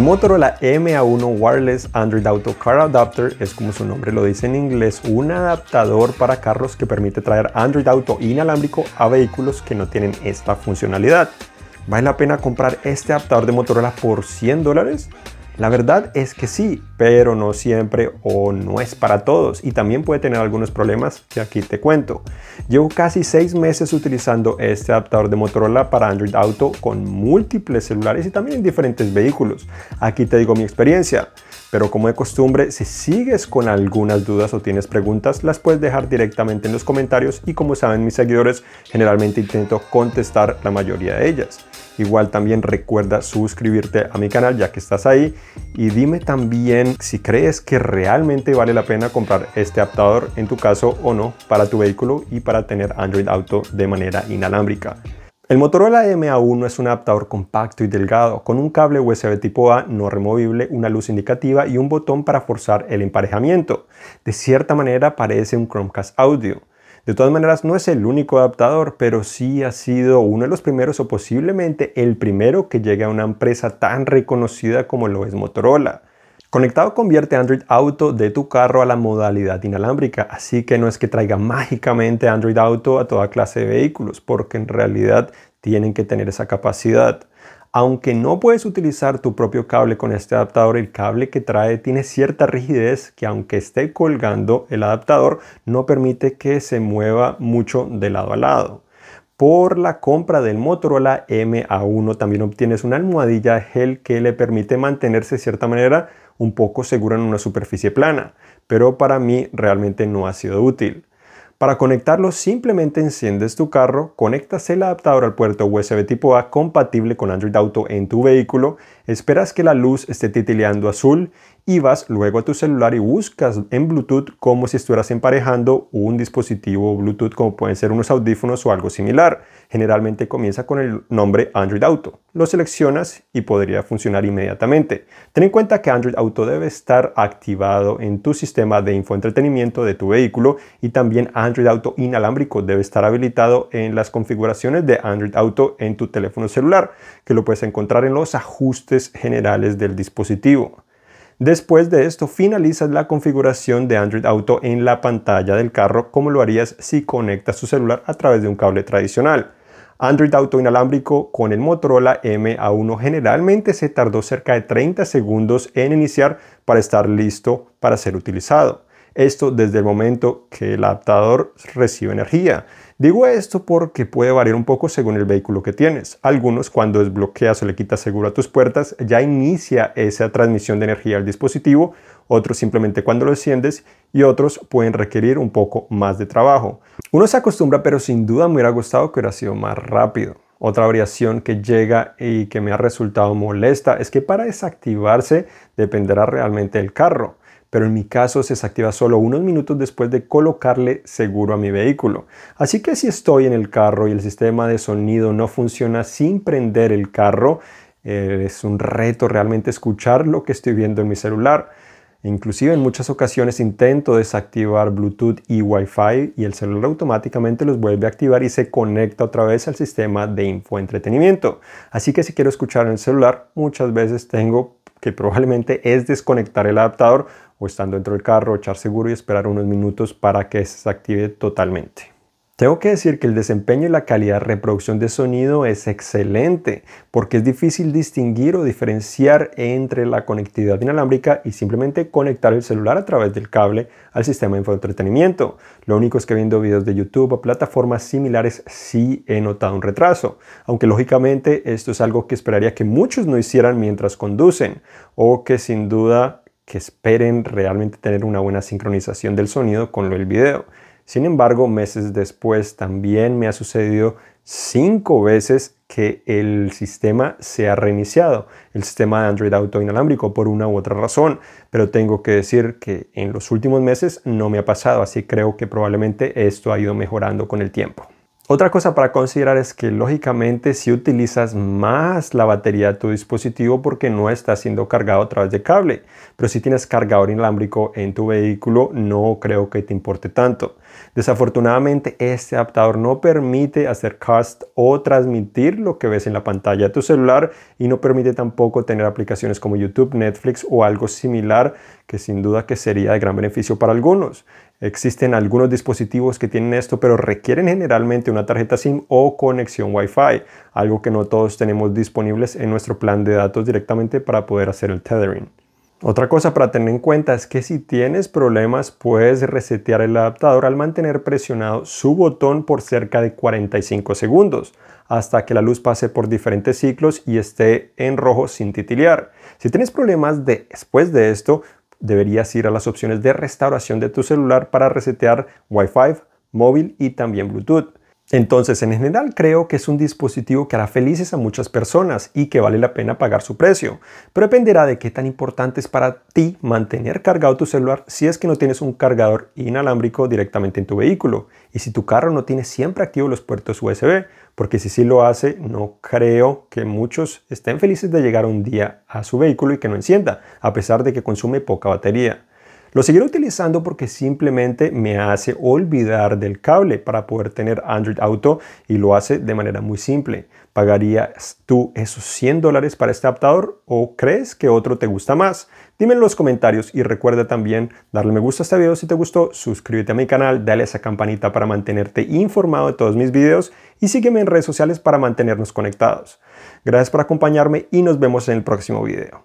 El Motorola MA1 Wireless Android Auto Car Adapter es como su nombre lo dice en inglés, un adaptador para carros que permite traer Android Auto inalámbrico a vehículos que no tienen esta funcionalidad. ¿Vale la pena comprar este adaptador de Motorola por 100 dólares? La verdad es que sí, pero no siempre o no es para todos y también puede tener algunos problemas que aquí te cuento. Llevo casi 6 meses utilizando este adaptador de Motorola para Android Auto con múltiples celulares y también en diferentes vehículos. Aquí te digo mi experiencia. Pero como de costumbre, si sigues con algunas dudas o tienes preguntas, las puedes dejar directamente en los comentarios y como saben mis seguidores, generalmente intento contestar la mayoría de ellas. Igual también recuerda suscribirte a mi canal ya que estás ahí y dime también si crees que realmente vale la pena comprar este adaptador en tu caso o no para tu vehículo y para tener Android Auto de manera inalámbrica. El Motorola MA1 es un adaptador compacto y delgado, con un cable USB tipo A no removible, una luz indicativa y un botón para forzar el emparejamiento. De cierta manera parece un Chromecast audio. De todas maneras, no es el único adaptador, pero sí ha sido uno de los primeros o posiblemente el primero que llegue a una empresa tan reconocida como lo es Motorola. Conectado convierte Android Auto de tu carro a la modalidad inalámbrica, así que no es que traiga mágicamente Android Auto a toda clase de vehículos, porque en realidad tienen que tener esa capacidad. Aunque no puedes utilizar tu propio cable con este adaptador, el cable que trae tiene cierta rigidez que aunque esté colgando el adaptador no permite que se mueva mucho de lado a lado. Por la compra del Motorola MA1 también obtienes una almohadilla gel que le permite mantenerse de cierta manera un poco segura en una superficie plana, pero para mí realmente no ha sido útil. Para conectarlo simplemente enciendes tu carro, conectas el adaptador al puerto USB tipo A compatible con Android Auto en tu vehículo, esperas que la luz esté titileando azul y vas luego a tu celular y buscas en Bluetooth como si estuvieras emparejando un dispositivo Bluetooth como pueden ser unos audífonos o algo similar. Generalmente comienza con el nombre Android Auto. Lo seleccionas y podría funcionar inmediatamente. Ten en cuenta que Android Auto debe estar activado en tu sistema de infoentretenimiento de tu vehículo y también Android Auto inalámbrico debe estar habilitado en las configuraciones de Android Auto en tu teléfono celular, que lo puedes encontrar en los ajustes generales del dispositivo. Después de esto, finalizas la configuración de Android Auto en la pantalla del carro como lo harías si conectas tu celular a través de un cable tradicional. Android Auto inalámbrico con el Motorola MA1 generalmente se tardó cerca de 30 segundos en iniciar para estar listo para ser utilizado. Esto desde el momento que el adaptador recibe energía. Digo esto porque puede variar un poco según el vehículo que tienes. Algunos cuando desbloqueas o le quitas seguro a tus puertas ya inicia esa transmisión de energía al dispositivo, otros simplemente cuando lo enciendes y otros pueden requerir un poco más de trabajo. Uno se acostumbra pero sin duda me hubiera gustado que hubiera sido más rápido. Otra variación que llega y que me ha resultado molesta es que para desactivarse dependerá realmente del carro pero en mi caso se desactiva solo unos minutos después de colocarle seguro a mi vehículo. Así que si estoy en el carro y el sistema de sonido no funciona sin prender el carro, eh, es un reto realmente escuchar lo que estoy viendo en mi celular. Inclusive en muchas ocasiones intento desactivar Bluetooth y Wi-Fi y el celular automáticamente los vuelve a activar y se conecta otra vez al sistema de infoentretenimiento. Así que si quiero escuchar en el celular, muchas veces tengo que probablemente es desconectar el adaptador o estando dentro del carro, echar seguro y esperar unos minutos para que se desactive totalmente. Tengo que decir que el desempeño y la calidad de reproducción de sonido es excelente, porque es difícil distinguir o diferenciar entre la conectividad inalámbrica y simplemente conectar el celular a través del cable al sistema de entretenimiento. Lo único es que viendo videos de YouTube o plataformas similares sí he notado un retraso, aunque lógicamente esto es algo que esperaría que muchos no hicieran mientras conducen, o que sin duda que esperen realmente tener una buena sincronización del sonido con lo del video. Sin embargo, meses después también me ha sucedido cinco veces que el sistema se ha reiniciado, el sistema de Android Auto inalámbrico por una u otra razón, pero tengo que decir que en los últimos meses no me ha pasado, así creo que probablemente esto ha ido mejorando con el tiempo. Otra cosa para considerar es que lógicamente si utilizas más la batería de tu dispositivo porque no está siendo cargado a través de cable, pero si tienes cargador inalámbrico en tu vehículo no creo que te importe tanto. Desafortunadamente, este adaptador no permite hacer cast o transmitir lo que ves en la pantalla de tu celular y no permite tampoco tener aplicaciones como YouTube, Netflix o algo similar que sin duda que sería de gran beneficio para algunos. Existen algunos dispositivos que tienen esto, pero requieren generalmente una tarjeta SIM o conexión Wi-Fi, algo que no todos tenemos disponibles en nuestro plan de datos directamente para poder hacer el tethering. Otra cosa para tener en cuenta es que si tienes problemas puedes resetear el adaptador al mantener presionado su botón por cerca de 45 segundos hasta que la luz pase por diferentes ciclos y esté en rojo sin titilear. Si tienes problemas de, después de esto, deberías ir a las opciones de restauración de tu celular para resetear Wi-Fi, móvil y también Bluetooth. Entonces, en general creo que es un dispositivo que hará felices a muchas personas y que vale la pena pagar su precio, pero dependerá de qué tan importante es para ti mantener cargado tu celular si es que no tienes un cargador inalámbrico directamente en tu vehículo y si tu carro no tiene siempre activos los puertos USB, porque si sí lo hace, no creo que muchos estén felices de llegar un día a su vehículo y que no encienda, a pesar de que consume poca batería. Lo seguiré utilizando porque simplemente me hace olvidar del cable para poder tener Android Auto y lo hace de manera muy simple. ¿Pagarías tú esos 100 dólares para este adaptador o crees que otro te gusta más? Dime en los comentarios y recuerda también darle me gusta a este video si te gustó, suscríbete a mi canal, dale esa campanita para mantenerte informado de todos mis videos y sígueme en redes sociales para mantenernos conectados. Gracias por acompañarme y nos vemos en el próximo video.